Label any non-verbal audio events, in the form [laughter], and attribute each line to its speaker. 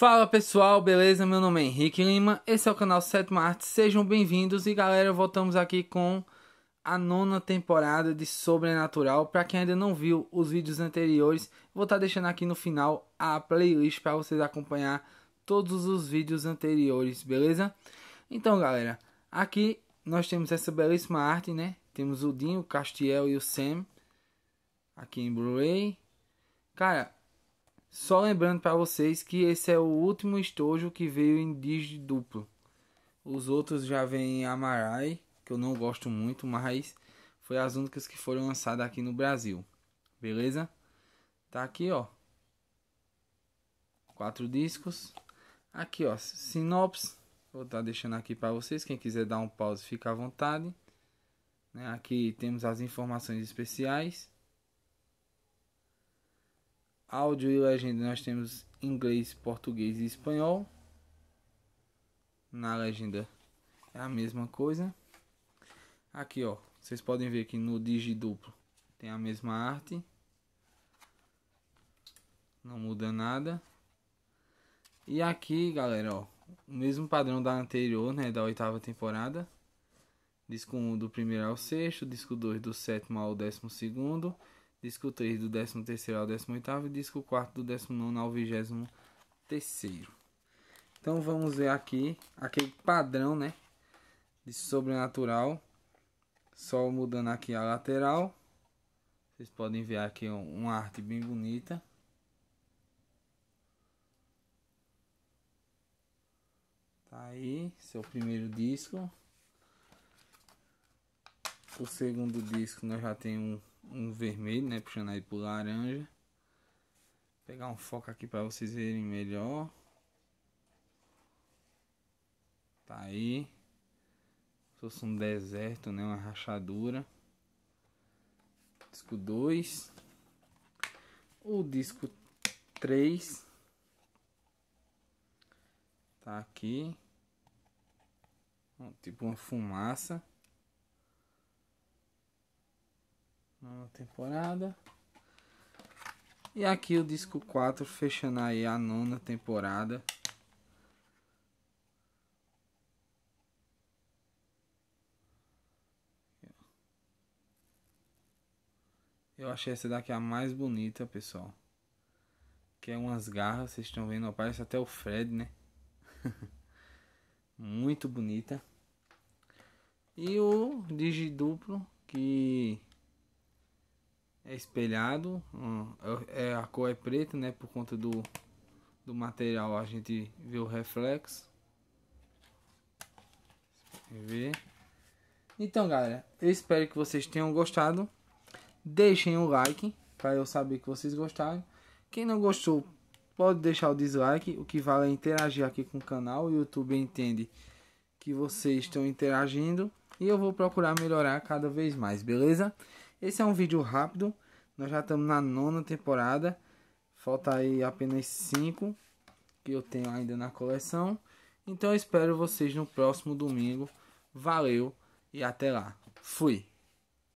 Speaker 1: Fala pessoal, beleza? Meu nome é Henrique Lima, esse é o canal Sétima Arte, sejam bem-vindos e galera, voltamos aqui com a nona temporada de Sobrenatural. Para quem ainda não viu os vídeos anteriores, vou estar tá deixando aqui no final a playlist para vocês acompanhar todos os vídeos anteriores, beleza? Então galera, aqui nós temos essa belíssima arte, né? Temos o Dinho, o Castiel e o Sam aqui em Blu-ray. Cara, só lembrando para vocês que esse é o último estojo que veio em disc duplo. Os outros já vêm em Amarai, que eu não gosto muito, mas foi as únicas que foram lançadas aqui no Brasil. Beleza? Tá aqui, ó. Quatro discos. Aqui, ó, sinopse. Vou estar tá deixando aqui para vocês, quem quiser dar um pause, fica à vontade. Né, aqui temos as informações especiais áudio e legenda nós temos inglês, português e espanhol. Na legenda é a mesma coisa. Aqui, ó, vocês podem ver que no digiduplo tem a mesma arte. Não muda nada. E aqui, galera, ó, o mesmo padrão da anterior, né, da oitava temporada. Disco 1 do primeiro ao sexto, disco 2 do sétimo ao décimo segundo disco 3 do 13º ao 18º e disco 4 do 19º ao 23º. Então vamos ver aqui aquele padrão, né, de sobrenatural, só mudando aqui a lateral. Vocês podem ver aqui uma arte bem bonita. Tá aí, seu é primeiro disco. O segundo disco nós já temos um vermelho, né? Puxando aí pro laranja. Vou pegar um foco aqui para vocês verem melhor. Tá aí. Se fosse um deserto, né? Uma rachadura. Disco 2. O disco 3. Tá aqui. Tipo uma fumaça. temporada. E aqui o disco 4, fechando aí a nona temporada. Eu achei essa daqui a mais bonita, pessoal. Que é umas garras, vocês estão vendo, parece até o Fred, né? [laughs] Muito bonita. E o digiduplo, que é espelhado, hum, é, é, a cor é preta, né, por conta do, do material a gente vê o reflexo. Ver. Então, galera, eu espero que vocês tenham gostado. Deixem o um like para eu saber que vocês gostaram. Quem não gostou, pode deixar o dislike. O que vale é interagir aqui com o canal. O YouTube entende que vocês estão interagindo e eu vou procurar melhorar cada vez mais, beleza? Esse é um vídeo rápido. Nós já estamos na nona temporada. Falta aí apenas cinco que eu tenho ainda na coleção. Então eu espero vocês no próximo domingo. Valeu e até lá. Fui!